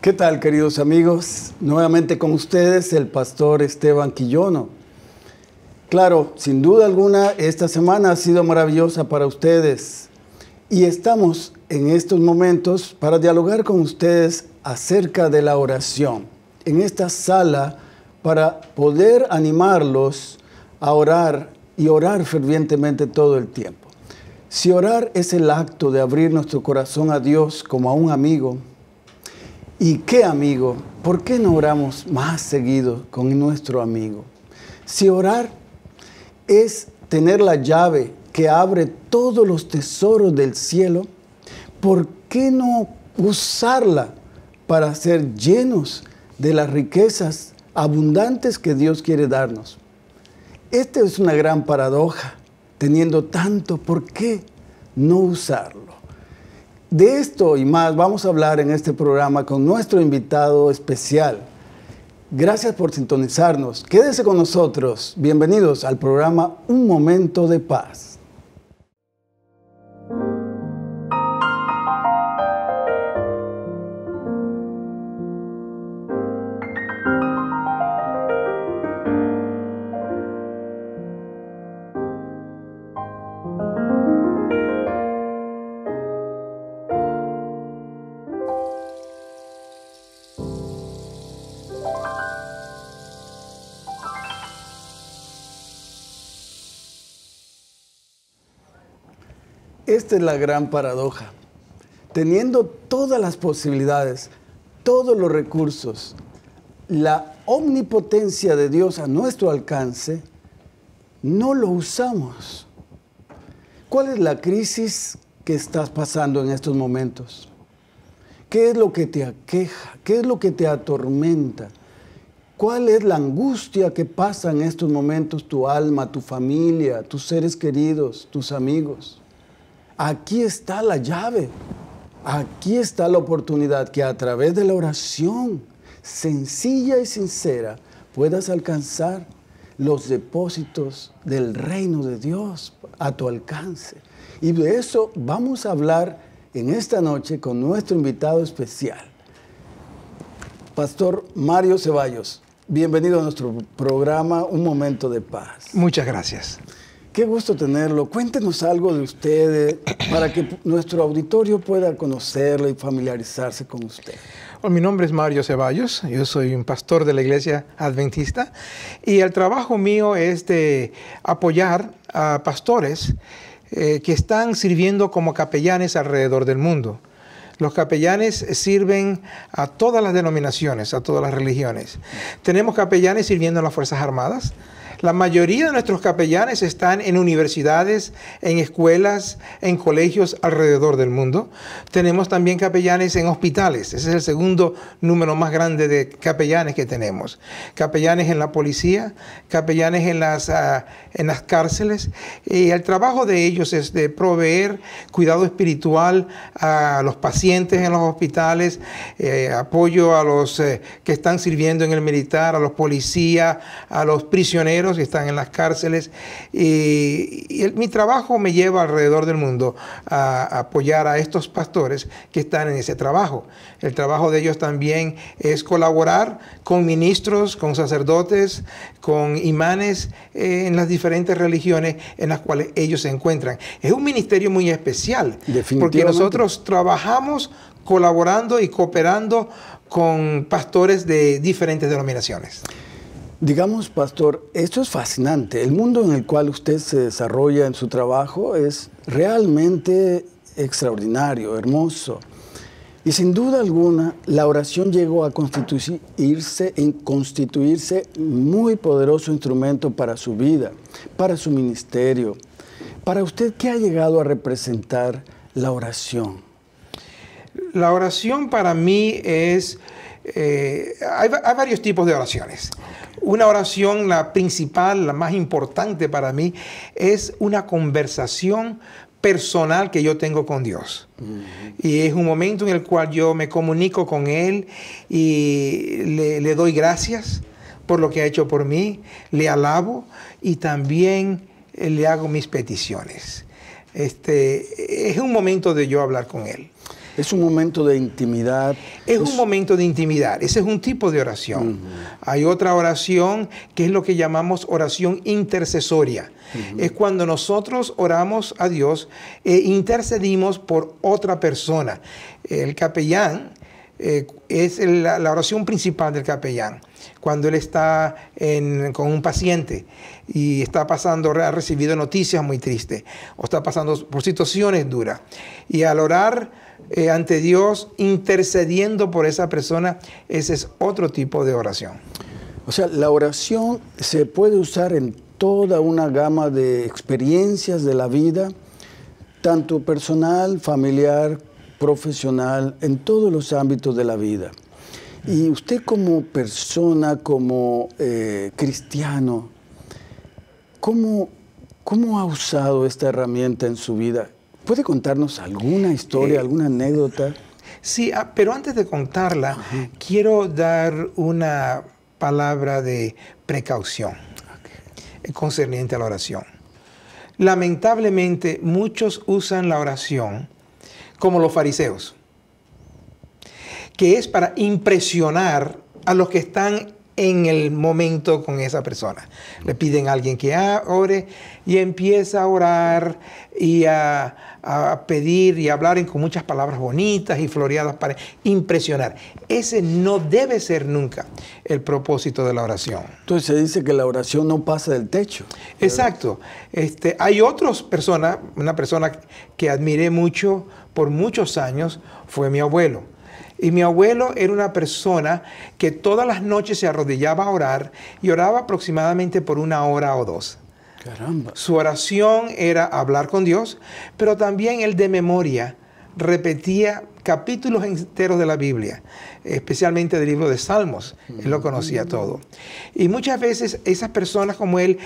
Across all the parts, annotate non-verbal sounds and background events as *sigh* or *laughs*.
¿Qué tal, queridos amigos? Nuevamente con ustedes el pastor Esteban Quillono. Claro, sin duda alguna, esta semana ha sido maravillosa para ustedes y estamos en estos momentos para dialogar con ustedes acerca de la oración, en esta sala para poder animarlos a orar y orar fervientemente todo el tiempo. Si orar es el acto de abrir nuestro corazón a Dios como a un amigo, ¿Y qué amigo? ¿Por qué no oramos más seguido con nuestro amigo? Si orar es tener la llave que abre todos los tesoros del cielo, ¿por qué no usarla para ser llenos de las riquezas abundantes que Dios quiere darnos? Esta es una gran paradoja, teniendo tanto, ¿por qué no usarlo? De esto y más vamos a hablar en este programa con nuestro invitado especial. Gracias por sintonizarnos. Quédese con nosotros. Bienvenidos al programa Un Momento de Paz. Esta es la gran paradoja. Teniendo todas las posibilidades, todos los recursos, la omnipotencia de Dios a nuestro alcance, no lo usamos. ¿Cuál es la crisis que estás pasando en estos momentos? ¿Qué es lo que te aqueja? ¿Qué es lo que te atormenta? ¿Cuál es la angustia que pasa en estos momentos tu alma, tu familia, tus seres queridos, tus amigos? Aquí está la llave. Aquí está la oportunidad que a través de la oración sencilla y sincera puedas alcanzar los depósitos del reino de Dios a tu alcance. Y de eso vamos a hablar en esta noche con nuestro invitado especial, Pastor Mario Ceballos. Bienvenido a nuestro programa Un Momento de Paz. Muchas gracias. Qué gusto tenerlo. Cuéntenos algo de ustedes para que nuestro auditorio pueda conocerlo y familiarizarse con usted. Hola, mi nombre es Mario Ceballos, yo soy un pastor de la iglesia adventista y el trabajo mío es de apoyar a pastores eh, que están sirviendo como capellanes alrededor del mundo. Los capellanes sirven a todas las denominaciones, a todas las religiones. Tenemos capellanes sirviendo en las Fuerzas Armadas, la mayoría de nuestros capellanes están en universidades, en escuelas, en colegios alrededor del mundo. Tenemos también capellanes en hospitales. Ese es el segundo número más grande de capellanes que tenemos. Capellanes en la policía, capellanes en las, ah, cárceles. Y el trabajo de ellos es de proveer cuidado espiritual a los pacientes en los hospitales, eh, apoyo a los eh, que están sirviendo en el militar, a los policías, a los prisioneros y están en las cárceles. Y, mi trabajo me lleva alrededor del mundo a, apoyar a estos pastores que están en ese trabajo. El trabajo de ellos también es colaborar con ministros, con sacerdotes, con imanes eh, en las diferentes religiones en las cuales ellos se encuentran. Es un ministerio muy especial, porque nosotros trabajamos colaborando y cooperando con pastores de diferentes denominaciones. Digamos, pastor, esto es fascinante. El mundo en el cual usted se desarrolla en su trabajo es realmente extraordinario, hermoso. Y sin duda alguna, la oración llegó a constituirse, en constituirse muy poderoso instrumento para su vida, para su ministerio. Para usted, ¿qué ha llegado a representar la oración? La oración para mí es... Eh, hay, varios tipos de oraciones. Una oración, la principal, la más importante para mí, es una conversación personal que yo tengo con Dios. Y es un momento en el cual yo me comunico con Él y le, le, doy gracias por lo que ha hecho por mí, le alabo y también eh, le hago mis peticiones. Este, es un momento de yo hablar con Él. Es un momento de intimidad. Es, un momento de intimidad. Ese es un tipo de oración. Hay otra oración que es lo que llamamos oración intercesoria. Es cuando nosotros oramos a Dios e intercedimos por otra persona. El capellán eh, es la, oración principal del capellán. Cuando él está con un paciente y está pasando, ha recibido noticias muy tristes o está pasando por situaciones duras. Y al orar eh, ante Dios, intercediendo por esa persona, ese es otro tipo de oración. O sea, la oración se puede usar en toda una gama de experiencias de la vida, tanto personal, familiar, profesional, en todos los ámbitos de la vida. Y usted como persona, como eh, cristiano, ¿cómo, ¿cómo ha usado esta herramienta en su vida? ¿Puede contarnos alguna historia, eh, alguna anécdota? Sí, ah, pero antes de contarla, quiero dar una palabra de precaución concerniente a la oración. Lamentablemente, muchos usan la oración como los fariseos, que es para impresionar a los que están en el momento con esa persona. Le piden a alguien que ore y empieza a orar y a, pedir y a hablar con muchas palabras bonitas y floreadas para impresionar. Ese no debe ser nunca el propósito de la oración. Entonces se dice que la oración no pasa del techo. Exacto. Este, hay otras personas, una persona que admiré mucho por muchos años fue mi abuelo y mi abuelo era una persona que todas las noches se arrodillaba a orar y oraba aproximadamente por una hora o dos. Caramba. Su oración era hablar con Dios, pero también él de memoria repetía capítulos enteros de la Biblia, especialmente del libro de Salmos. Él lo conocía mm. todo. Y muchas veces esas personas como él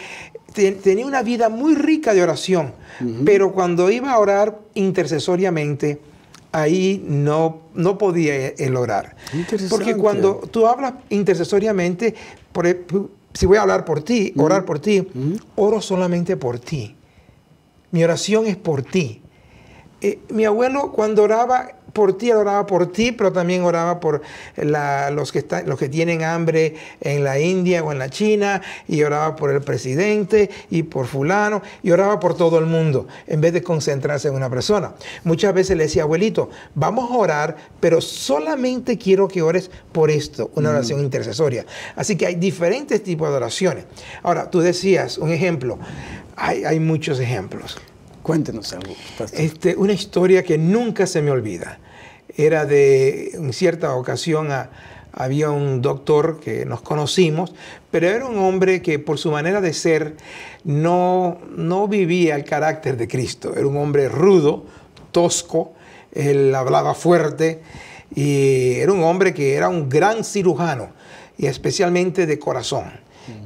tenían una vida muy rica de oración, pero cuando iba a orar intercesoriamente, ahí no, no podía el eh, eh, orar. Porque cuando tú hablas intercesoriamente, si voy a hablar por ti, orar por ti, oro solamente por ti. Mi oración es por ti. Eh, mi abuelo cuando oraba por ti, oraba por ti, pero también oraba por los, que los que tienen hambre en la India o en la China, y oraba por el presidente y por fulano, y oraba por todo el mundo, en vez de concentrarse en una persona. Muchas veces le decía, abuelito, vamos a orar, pero solamente quiero que ores por esto, una mm. oración intercesoria. Así que hay diferentes tipos de oraciones. Ahora, tú decías un ejemplo, hay muchos ejemplos. Cuéntenos algo. Este, una historia que nunca se me olvida. Era de, en cierta ocasión, había un doctor que nos conocimos, pero era un hombre que por su manera de ser no, no vivía el carácter de Cristo. Era un hombre rudo, tosco, él hablaba fuerte y era un hombre que era un gran cirujano y especialmente de corazón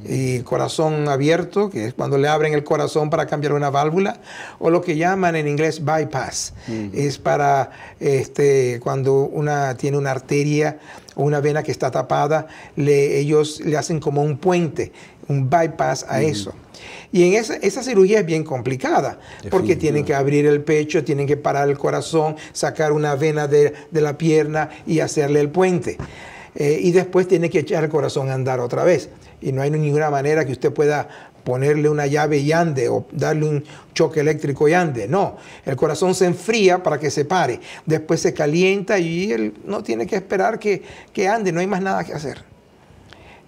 y corazón abierto, que es cuando le abren el corazón para cambiar una válvula, o lo que llaman en inglés bypass, mm. es para este, cuando una tiene una arteria o una vena que está tapada, ellos le hacen como un puente, un bypass a mm. eso. Y en esa, cirugía es bien complicada, porque tienen que abrir el pecho, tienen que parar el corazón, sacar una vena de, la pierna y hacerle el puente. Eh, y después tiene que echar el corazón a andar otra vez y no hay ninguna manera que usted pueda ponerle una llave y ande o darle un choque eléctrico y ande. No, el corazón se enfría para que se pare, después se calienta y él no tiene que esperar que, que ande, no hay más nada que hacer.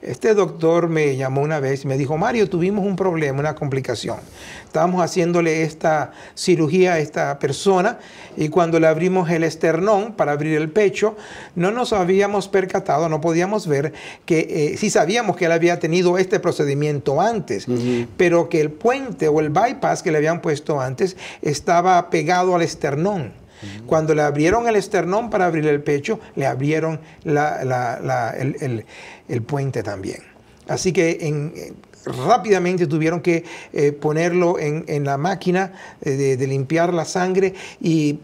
Este doctor me llamó una vez y me dijo, Mario, tuvimos un problema, una complicación. Estábamos haciéndole esta cirugía a esta persona y cuando le abrimos el esternón para abrir el pecho, no nos habíamos percatado, no podíamos ver que eh, sí sabíamos que él había tenido este procedimiento antes, pero que el puente o el bypass que le habían puesto antes estaba pegado al esternón. Cuando le abrieron el esternón para abrir el pecho, le abrieron el, puente también. Así que eh, rápidamente tuvieron que eh, ponerlo en, la máquina eh, de, limpiar la sangre y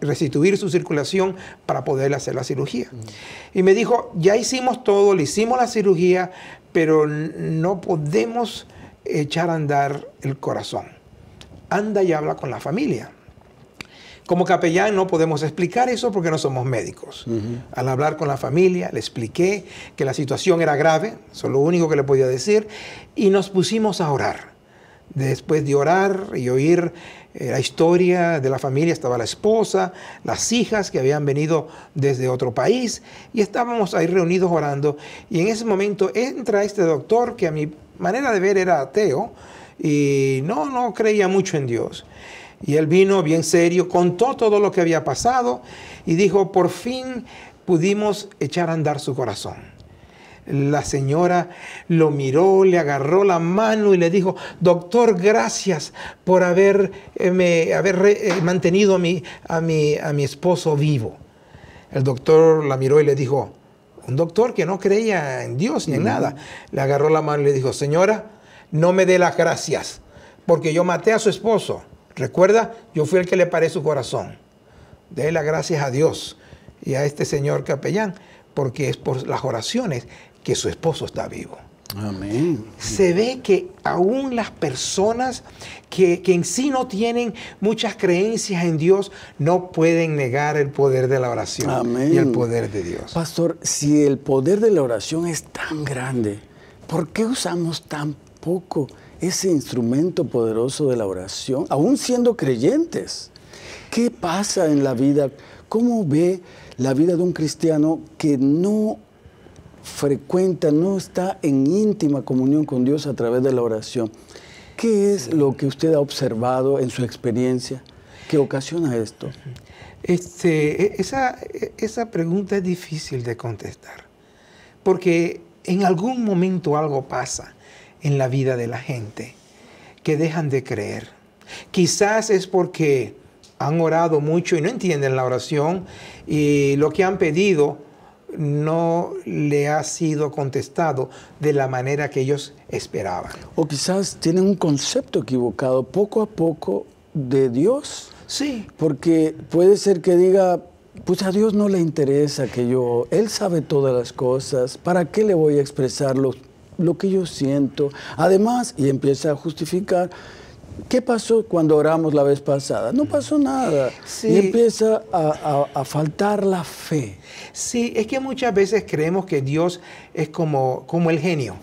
restituir su circulación para poder hacer la cirugía. Y me dijo, ya hicimos todo, le hicimos la cirugía, pero no podemos echar a andar el corazón. Anda y habla con la familia. Como capellán no podemos explicar eso porque no somos médicos. Al hablar con la familia le expliqué que la situación era grave, eso es lo único que le podía decir, y nos pusimos a orar. Después de orar y oír eh, la historia de la familia, estaba la esposa, las hijas que habían venido desde otro país, y estábamos ahí reunidos orando. Y en ese momento entra este doctor que a mi manera de ver era ateo y no, no creía mucho en Dios. Y él vino bien serio, contó todo lo que había pasado y dijo, por fin pudimos echar a andar su corazón. La señora lo miró, le agarró la mano y le dijo, doctor, gracias por haberme, haber eh, eh, mantenido a mi, a, mi, a mi esposo vivo. El doctor la miró y le dijo, un doctor que no creía en Dios ni en nada, le agarró la mano y le dijo, señora, no me dé las gracias, porque yo maté a su esposo Recuerda, yo fui el que le paré su corazón. Dé las gracias a Dios y a este señor capellán, porque es por las oraciones que su esposo está vivo. Amén. Se ve que aún las personas que, que, en sí no tienen muchas creencias en Dios no pueden negar el poder de la oración Amén. y el poder de Dios. Pastor, si el poder de la oración es tan grande, ¿por qué usamos tan poco? ese instrumento poderoso de la oración, aún siendo creyentes. ¿Qué pasa en la vida? ¿Cómo ve la vida de un cristiano que no frecuenta, no está en íntima comunión con Dios a través de la oración? ¿Qué es lo que usted ha observado en su experiencia? ¿Qué ocasiona esto? Este, e, esa, e, esa pregunta es difícil de contestar, porque en algún momento algo pasa en la vida de la gente, que dejan de creer. Quizás es porque han orado mucho y no entienden la oración y lo que han pedido no le ha sido contestado de la manera que ellos esperaban. O quizás tienen un concepto equivocado poco a poco de Dios. Sí. Porque puede ser que diga, pues a Dios no le interesa que yo, Él sabe todas las cosas, ¿para qué le voy a expresar los lo que yo siento. Además, y empieza a justificar, ¿qué pasó cuando oramos la vez pasada? No pasó nada. Y empieza a, faltar la fe. Sí, es que muchas veces creemos que Dios es como, como el genio.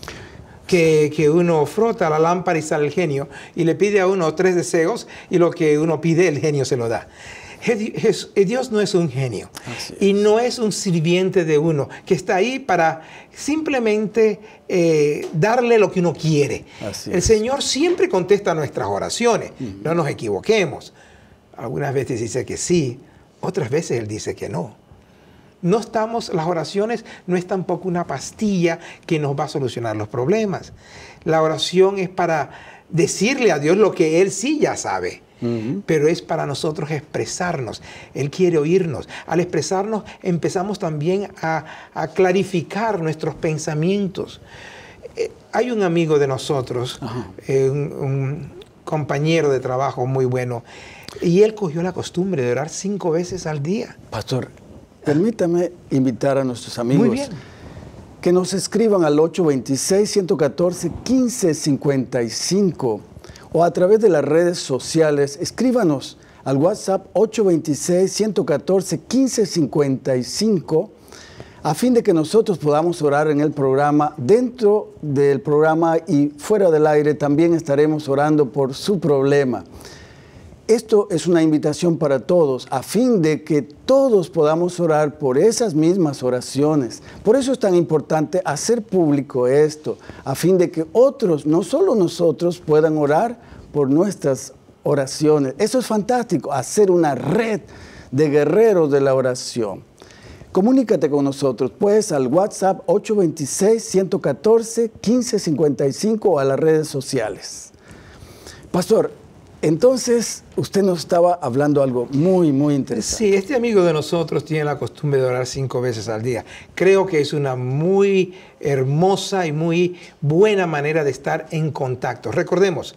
Que, que, uno frota la lámpara y sale el genio y le pide a uno tres deseos y lo que uno pide el genio se lo da. Dios no es un genio y no es un sirviente de uno que está ahí para simplemente eh, darle lo que uno quiere. el Señor siempre contesta nuestras oraciones, no nos equivoquemos. Algunas veces dice que sí, otras veces Él dice que no. No estamos, las oraciones no es tampoco una pastilla que nos va a solucionar los problemas. La oración es para decirle a Dios lo que Él sí ya sabe pero es para nosotros expresarnos. Él quiere oírnos. Al expresarnos empezamos también a, clarificar nuestros pensamientos. Eh, hay un amigo de nosotros, eh, un, compañero de trabajo muy bueno, y él cogió la costumbre de orar cinco veces al día. Pastor, permítame invitar a nuestros amigos. que nos escriban al 826-114-1555 o a través de las redes sociales, escríbanos al WhatsApp 826-114-1555 a fin de que nosotros podamos orar en el programa. Dentro del programa y fuera del aire también estaremos orando por su problema. Esto es una invitación para todos, a fin de que todos podamos orar por esas mismas oraciones. Por eso es tan importante hacer público esto, a fin de que otros, no solo nosotros, puedan orar por nuestras oraciones. Eso es fantástico, hacer una red de guerreros de la oración. Comunícate con nosotros, pues, al WhatsApp 826-114-1555 o a las redes sociales. Pastor, entonces, usted nos estaba hablando algo muy, muy interesante. Sí, este amigo de nosotros tiene la costumbre de orar cinco veces al día. Creo que es una muy hermosa y muy buena manera de estar en contacto. Recordemos,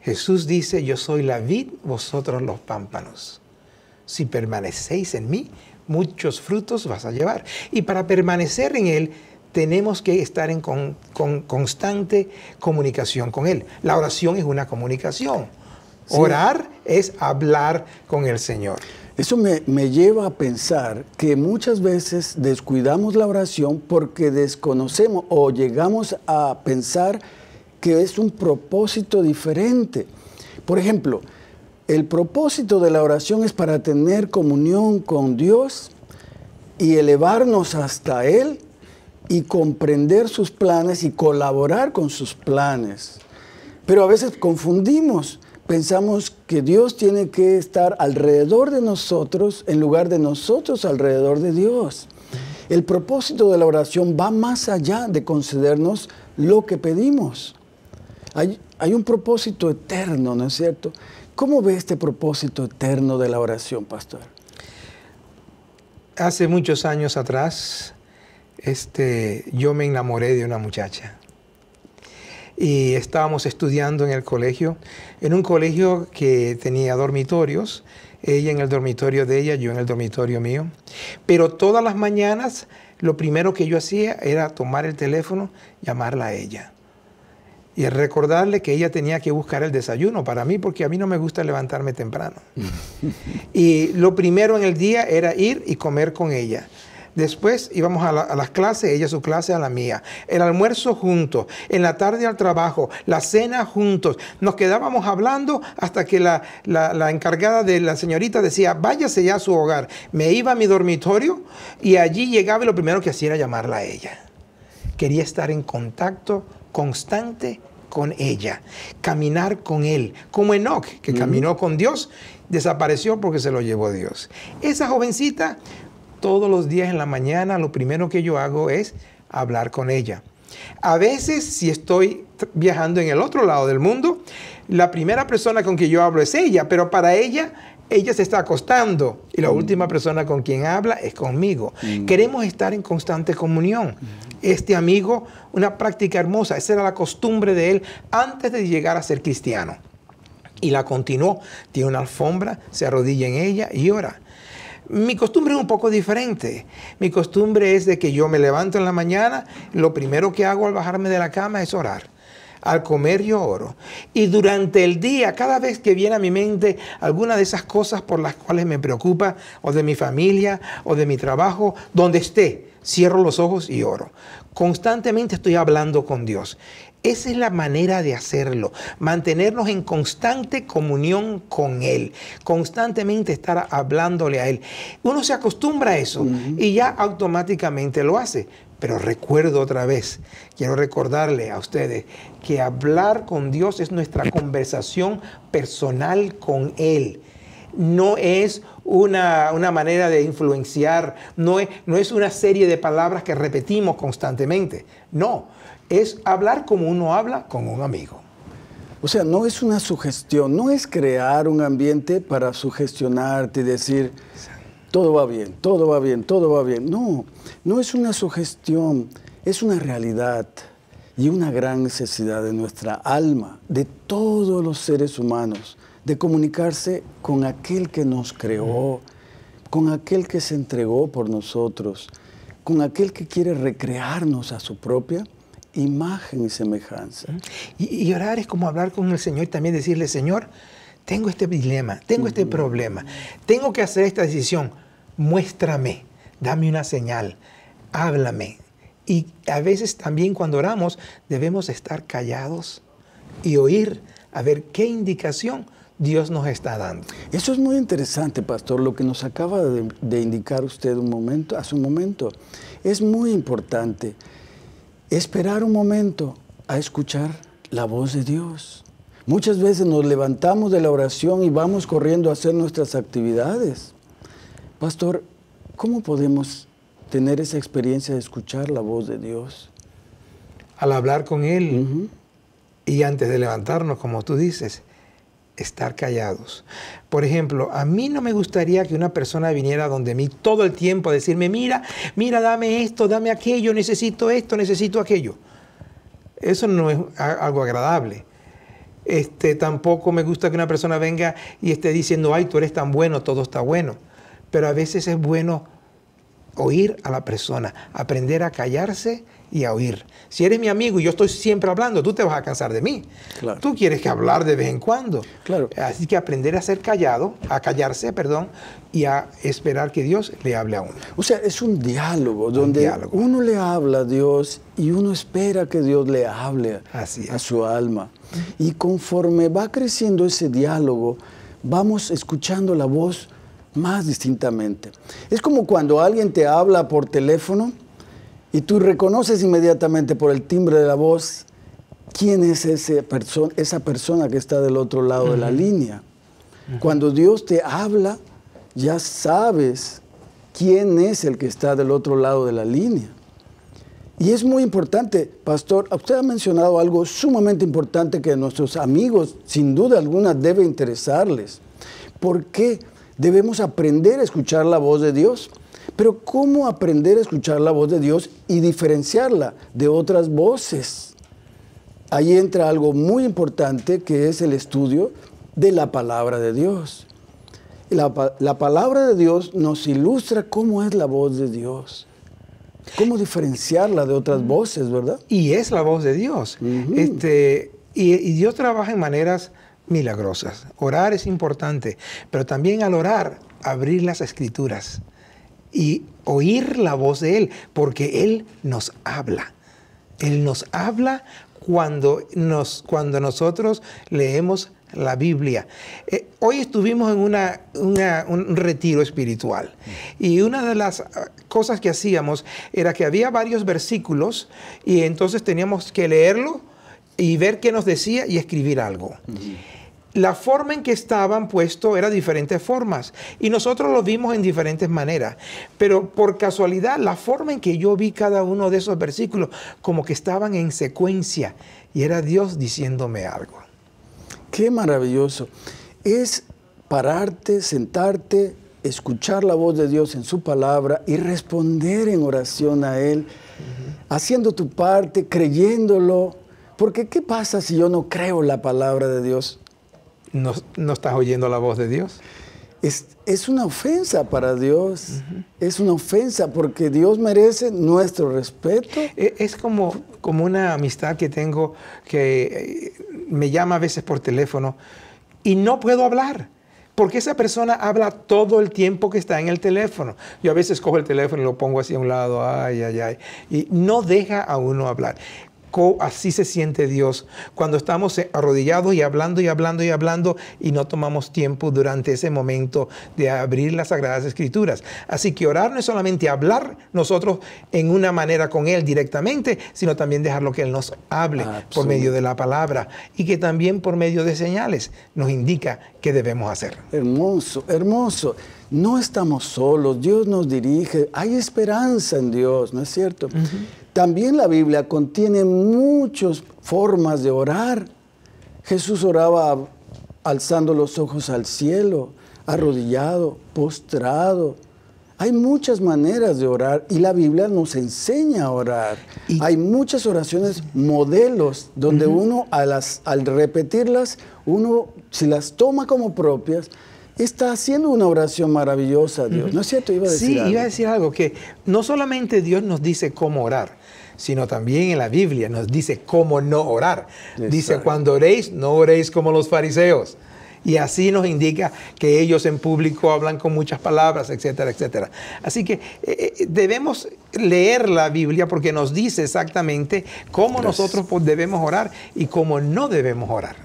Jesús dice, yo soy la vid, vosotros los pámpanos. Si permanecéis en mí, muchos frutos vas a llevar. Y para permanecer en Él, tenemos que estar en constante comunicación con Él. La oración es una comunicación. Orar es hablar con el Señor. Eso me, lleva a pensar que muchas veces descuidamos la oración porque desconocemos o llegamos a pensar que es un propósito diferente. Por ejemplo, el propósito de la oración es para tener comunión con Dios y elevarnos hasta Él y comprender sus planes y colaborar con sus planes. Pero a veces confundimos pensamos que Dios tiene que estar alrededor de nosotros en lugar de nosotros alrededor de Dios. El propósito de la oración va más allá de concedernos lo que pedimos. Hay, un propósito eterno, ¿no es cierto? ¿Cómo ve este propósito eterno de la oración, pastor? Hace muchos años atrás, este, yo me enamoré de una muchacha y estábamos estudiando en el colegio, en un colegio que tenía dormitorios, ella en el dormitorio de ella, yo en el dormitorio mío. Pero todas las mañanas lo primero que yo hacía era tomar el teléfono, llamarla a ella. Y recordarle que ella tenía que buscar el desayuno para mí, porque a mí no me gusta levantarme temprano. *laughs* y lo primero en el día era ir y comer con ella. Después íbamos a, las clases, ella su clase a la mía. El almuerzo juntos, en la tarde al trabajo, la cena juntos. Nos quedábamos hablando hasta que la, encargada de la señorita decía, váyase ya a su hogar. Me iba a mi dormitorio y allí llegaba y lo primero que hacía era llamarla a ella. Quería estar en contacto constante con ella, caminar con él, como Enoch, que caminó con Dios, desapareció porque se lo llevó Dios. Esa jovencita todos los días en la mañana lo primero que yo hago es hablar con ella. A veces, si estoy viajando en el otro lado del mundo, la primera persona con que yo hablo es ella, pero para ella, ella se está acostando y la mm. última persona con quien habla es conmigo. Mm. Queremos estar en constante comunión. Mm. Este amigo, una práctica hermosa, esa era la costumbre de él antes de llegar a ser cristiano. Y la continuó, tiene una alfombra, se arrodilla en ella y ora. Mi costumbre es un poco diferente. Mi costumbre es de que yo me levanto en la mañana, lo primero que hago al bajarme de la cama es orar. Al comer yo oro. Y durante el día, cada vez que viene a mi mente alguna de esas cosas por las cuales me preocupa, o de mi familia, o de mi trabajo, donde esté, cierro los ojos y oro. Constantemente estoy hablando con Dios. Esa es la manera de hacerlo, mantenernos en constante comunión con Él, constantemente estar hablándole a Él. Uno se acostumbra a eso y ya automáticamente lo hace. Pero recuerdo otra vez, quiero recordarle a ustedes que hablar con Dios es nuestra conversación personal con Él no es una, manera de influenciar, no es, no es una serie de palabras que repetimos constantemente. No, es hablar como uno habla con un amigo. O sea, no es una sugestión, no es crear un ambiente para sugestionarte y decir, todo va bien, todo va bien, todo va bien. No, no es una sugestión, es una realidad y una gran necesidad de nuestra alma, de todos los seres humanos, de comunicarse con aquel que nos creó, con aquel que se entregó por nosotros, con aquel que quiere recrearnos a su propia imagen y semejanza. Y, orar es como hablar con el Señor y también decirle, Señor, tengo este dilema, tengo este problema, tengo que hacer esta decisión, muéstrame, dame una señal, háblame. Y a veces también cuando oramos debemos estar callados y oír a ver qué indicación Dios nos está dando. Eso es muy interesante, pastor, lo que nos acaba de, indicar usted un momento, hace un momento. Es muy importante. Esperar un momento a escuchar la voz de Dios. Muchas veces nos levantamos de la oración y vamos corriendo a hacer nuestras actividades. Pastor, ¿cómo podemos tener esa experiencia de escuchar la voz de Dios? Al hablar con Él y antes de levantarnos, como tú dices, estar callados. Por ejemplo, a mí no me gustaría que una persona viniera donde mí todo el tiempo a decirme, mira, mira, dame esto, dame aquello, necesito esto, necesito aquello. Eso no es algo agradable. Este, tampoco me gusta que una persona venga y esté diciendo, ay, tú eres tan bueno, todo está bueno. Pero a veces es bueno oír a la persona, aprender a callarse y a oír. Si eres mi amigo y yo estoy siempre hablando, tú te vas a cansar de mí. Tú quieres que hablar de vez en cuando. Claro. Así que aprender a ser callado, a callarse, perdón, y a esperar que Dios le hable a uno. O sea, es un diálogo donde uno le habla a Dios y uno espera que Dios le hable a su alma. Y conforme va creciendo ese diálogo, vamos escuchando la voz más distintamente. Es como cuando alguien te habla por teléfono y tú reconoces inmediatamente por el timbre de la voz quién es ese esa persona que está del otro lado de la línea. Cuando Dios te habla, ya sabes quién es el que está del otro lado de la línea. Y es muy importante, pastor, usted ha mencionado algo sumamente importante que a nuestros amigos, sin duda alguna, debe interesarles. ¿Por qué debemos aprender a escuchar la voz de Dios? Pero ¿cómo aprender a escuchar la voz de Dios y diferenciarla de otras voces? Ahí entra algo muy importante que es el estudio de la palabra de Dios. La, palabra de Dios nos ilustra cómo es la voz de Dios. ¿Cómo diferenciarla de otras voces, verdad? Y es la voz de Dios. Este, y, y, Dios trabaja en maneras milagrosas. Orar es importante, pero también al orar, abrir las escrituras y oír la voz de Él, porque Él nos habla. Él nos habla cuando, nos, cuando nosotros leemos la Biblia. Eh, hoy estuvimos en una, un retiro espiritual y una de las ah, cosas que hacíamos era que había varios versículos y entonces teníamos que leerlo y ver qué nos decía y escribir algo la forma en que estaban puestos era diferentes formas y nosotros los vimos en diferentes maneras, pero por casualidad la forma en que yo vi cada uno de esos versículos como que estaban en secuencia y era Dios diciéndome algo. Qué maravilloso. Es pararte, sentarte, escuchar la voz de Dios en su palabra y responder en oración a Él, haciendo tu parte, creyéndolo. Porque ¿qué pasa si yo no creo la palabra de Dios? no, estás oyendo la voz de Dios. Es, es, una ofensa para Dios. Es una ofensa porque Dios merece nuestro respeto. E, es, como, como una amistad que tengo que eh, me llama a veces por teléfono y no puedo hablar. Porque esa persona habla todo el tiempo que está en el teléfono. Yo a veces cojo el teléfono y lo pongo así a un lado, ay, ay, ay. Y no deja a uno hablar así se siente Dios cuando estamos arrodillados y hablando y hablando y hablando y no tomamos tiempo durante ese momento de abrir las Sagradas Escrituras. Así que orar no es solamente hablar nosotros en una manera con Él directamente, sino también dejarlo que Él nos hable por medio de la palabra y que también por medio de señales nos indica qué debemos hacer. Hermoso, hermoso. No estamos solos, Dios nos dirige, hay esperanza en Dios, ¿no es cierto? También la Biblia contiene muchas formas de orar. Jesús oraba alzando los ojos al cielo, arrodillado, postrado. Hay muchas maneras de orar y la Biblia nos enseña a orar. Hay muchas oraciones modelos donde uno al repetirlas, uno si las toma como propias, está haciendo una oración maravillosa a Dios. ¿No es cierto? sí, iba a decir algo, que no solamente Dios nos dice cómo orar, sino también en la Biblia nos dice cómo no orar. Dice, cuando oréis, no oréis como los fariseos. Y así nos indica que ellos en público hablan con muchas palabras, etcétera, etcétera. Así que eh, eh, debemos leer la Biblia porque nos dice exactamente cómo nosotros pues, debemos orar y cómo no debemos orar.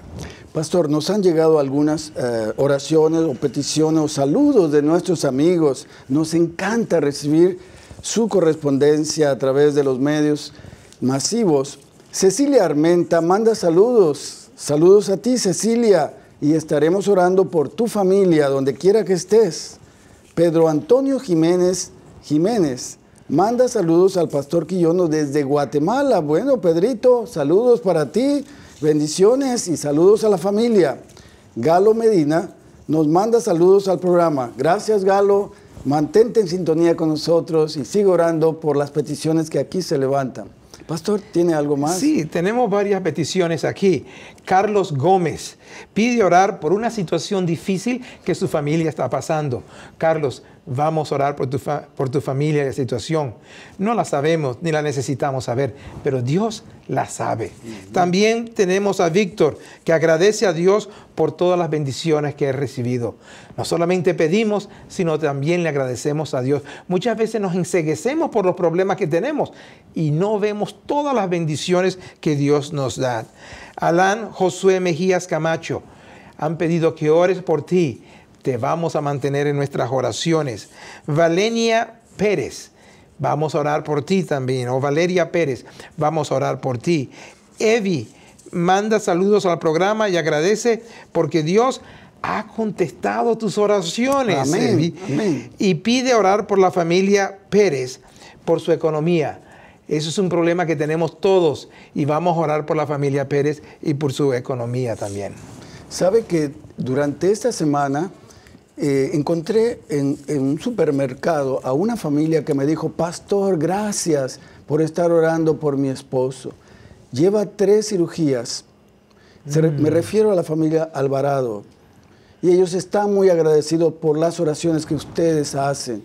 Pastor, nos han llegado algunas eh, oraciones o peticiones o saludos de nuestros amigos. Nos encanta recibir su correspondencia a través de los medios masivos. Cecilia Armenta manda saludos, saludos a ti Cecilia, y estaremos orando por tu familia, donde quiera que estés. Pedro Antonio Jiménez Jiménez manda saludos al pastor Quillono desde Guatemala. Bueno, Pedrito, saludos para ti, bendiciones y saludos a la familia. Galo Medina nos manda saludos al programa. Gracias, Galo. Mantente en sintonía con nosotros y sigue orando por las peticiones que aquí se levantan. Pastor, ¿tiene algo más? Sí, tenemos varias peticiones aquí. Carlos Gómez pide orar por una situación difícil que su familia está pasando. Carlos, Vamos a orar por tu, por tu familia y la situación. No la sabemos ni la necesitamos saber, pero Dios la sabe. También tenemos a Víctor, que agradece a Dios por todas las bendiciones que ha recibido. No solamente pedimos, sino también le agradecemos a Dios. Muchas veces nos enseguecemos por los problemas que tenemos y no vemos todas las bendiciones que Dios nos da. Alán Josué Mejías Camacho, han pedido que ores por ti te vamos a mantener en nuestras oraciones. Valenia Pérez, vamos a orar por ti también. O Valeria Pérez, vamos a orar por ti. Evi, manda saludos al programa y agradece porque Dios ha contestado tus oraciones. Amén, amén. Y pide orar por la familia Pérez, por su economía. Eso es un problema que tenemos todos y vamos a orar por la familia Pérez y por su economía también. Sabe que durante esta semana eh, encontré en, un supermercado a una familia que me dijo, pastor, gracias por estar orando por mi esposo. Lleva tres cirugías. me mm. refiero a la familia Alvarado. Y ellos están muy agradecidos por las oraciones que ustedes hacen.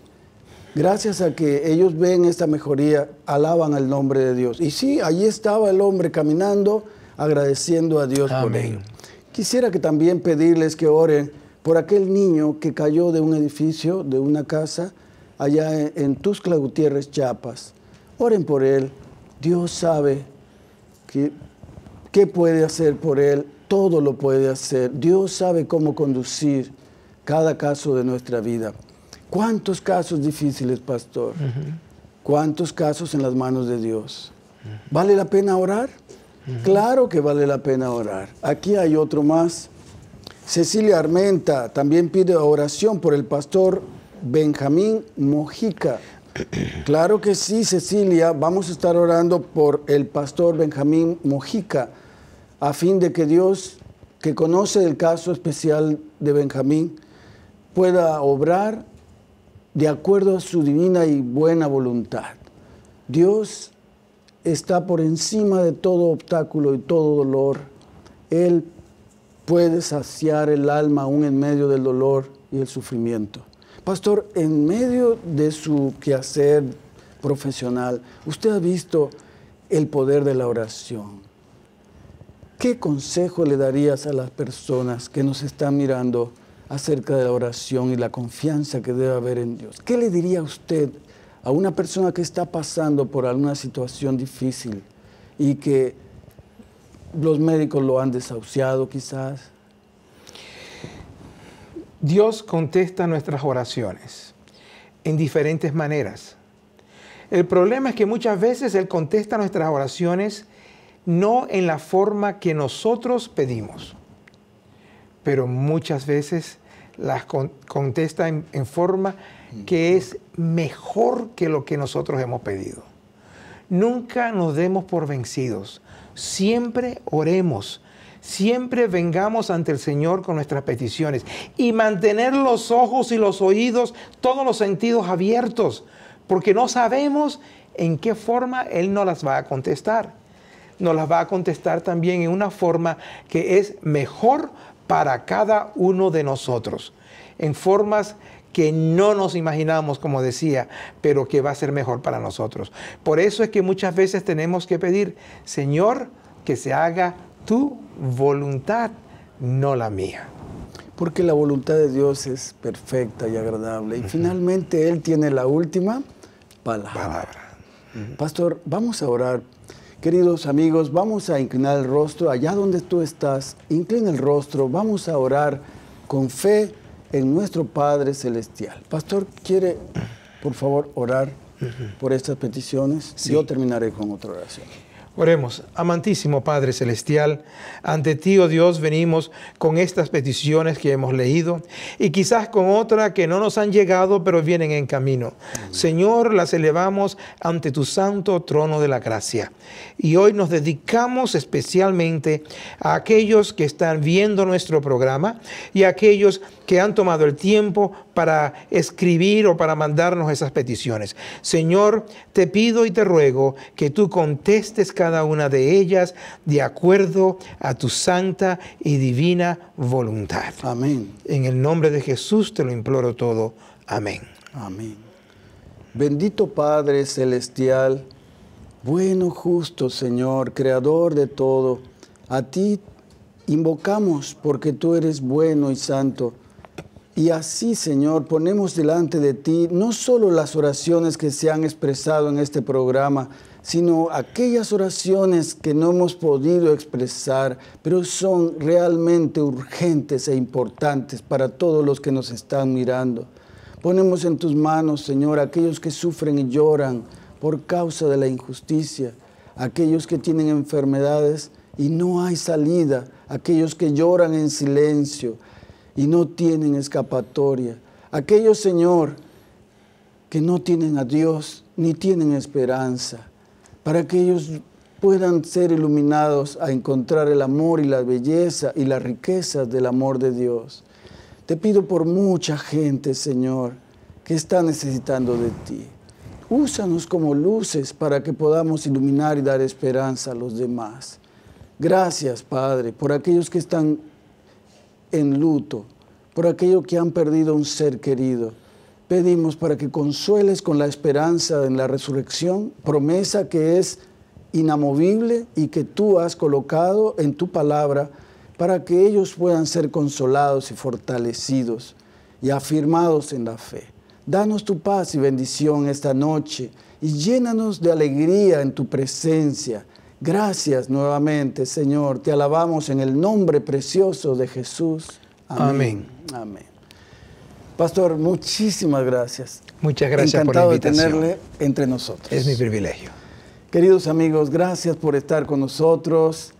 Gracias a que ellos ven esta mejoría, alaban al nombre de Dios. Y sí, allí estaba el hombre caminando, agradeciendo a Dios por ello. Quisiera que también pedirles que oren por aquel niño que cayó de un edificio, de una casa, allá en, en Gutiérrez, Chiapas. Oren por él. Dios sabe qué puede hacer por él. Todo lo puede hacer. Dios sabe cómo conducir cada caso de nuestra vida. ¿Cuántos casos difíciles, pastor? ¿Cuántos casos en las manos de Dios? ¿Vale la pena orar? Claro que vale la pena orar. Aquí hay otro más Cecilia Armenta también pide oración por el pastor Benjamín Mojica. *clears throat* Claro que sí, Cecilia, vamos a estar orando por el pastor Benjamín Mojica, a fin de que Dios, que conoce el caso especial de Benjamín, pueda obrar de acuerdo a su divina y buena voluntad. Dios está por encima de todo obstáculo y todo dolor. Él puede saciar el alma aún en medio del dolor y el sufrimiento. Pastor, en medio de su quehacer profesional, usted ha visto el poder de la oración. ¿Qué consejo le darías a las personas que nos están mirando acerca de la oración y la confianza que debe haber en Dios? ¿Qué le diría usted a una persona que está pasando por alguna situación difícil y que los médicos lo han desahuciado quizás. Dios contesta nuestras oraciones en diferentes maneras. El problema es que muchas veces Él contesta nuestras oraciones no en la forma que nosotros pedimos, pero muchas veces las contesta en, en forma que es mejor que lo que nosotros hemos pedido. Nunca nos demos por vencidos siempre oremos, siempre vengamos ante el Señor con nuestras peticiones y mantener los ojos y los oídos, todos los sentidos abiertos, porque no sabemos en qué forma Él nos las va a contestar. Nos las va a contestar también en una forma que es mejor para cada uno de nosotros, en formas que no nos imaginamos, como decía, pero que va a ser mejor para nosotros. Por eso es que muchas veces tenemos que pedir, Señor, que se haga tu voluntad, no la mía. Porque la voluntad de Dios es perfecta y agradable. Y finalmente Él tiene la última palabra. palabra. Pastor, vamos a orar Queridos amigos, vamos a inclinar el rostro allá donde tú estás. Inclina el rostro, vamos a orar con fe en nuestro Padre Celestial. Pastor, ¿quiere, por favor, orar por estas peticiones? Yo terminaré con otra oración. Oremos, amantísimo Padre Celestial, ante ti, oh Dios, venimos con estas peticiones que hemos leído y quizás con otra que no nos han llegado, pero vienen en camino. Señor, las elevamos ante tu santo trono de la gracia. Y hoy nos dedicamos especialmente a aquellos que están viendo nuestro programa y a aquellos que han tomado el tiempo para escribir o para mandarnos esas peticiones. Señor, te pido y te ruego que tú contestes cada una de ellas de acuerdo a tu santa y divina voluntad. Amén. En el nombre de Jesús te lo imploro todo. Amén. Amén. Bendito Padre Celestial, bueno, justo Señor, Creador de todo, a ti invocamos porque tú eres bueno y santo. Y así, Señor, ponemos delante de ti no solo las oraciones que se han expresado en este programa, sino aquellas oraciones que no hemos podido expresar, pero son realmente urgentes e importantes para todos los que nos están mirando. Ponemos en tus manos, Señor, aquellos que sufren y lloran por causa de la injusticia, aquellos que tienen enfermedades y no hay salida, aquellos que lloran en silencio y no tienen escapatoria, aquellos, Señor, que no tienen a Dios ni tienen esperanza para que ellos puedan ser iluminados a encontrar el amor y la belleza y las riquezas del amor de Dios. Te pido por mucha gente, Señor, que está necesitando de ti. Úsanos como luces para que podamos iluminar y dar esperanza a los demás. Gracias, Padre, por aquellos que están en luto, por aquellos que han perdido un ser querido, pedimos para que consueles con la esperanza en la resurrección, promesa que es inamovible y que tú has colocado en tu palabra para que ellos puedan ser consolados y fortalecidos y afirmados en la fe. Danos tu paz y bendición esta noche y llénanos de alegría en tu presencia. Gracias nuevamente, Señor. Te alabamos en el nombre precioso de Jesús. Amén. Amén. Amén. Pastor, muchísimas gracias. Muchas gracias por la de tenerle entre nosotros. Es mi privilegio. Queridos amigos, gracias por estar con nosotros.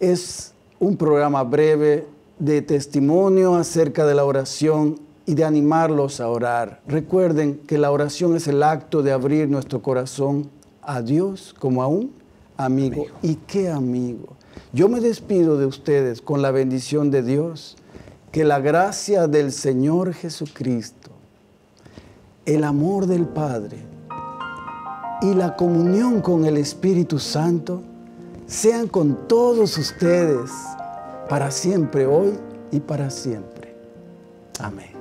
Es un programa breve de testimonio acerca de la oración y de animarlos a orar. Recuerden que la oración es el acto de abrir nuestro corazón a Dios como a un amigo. ¿Y qué amigo? Yo me despido de ustedes con la bendición de Dios que la gracia del Señor Jesucristo, el amor del Padre y la comunión con el Espíritu Santo sean con todos ustedes para siempre, hoy y para siempre. Amén.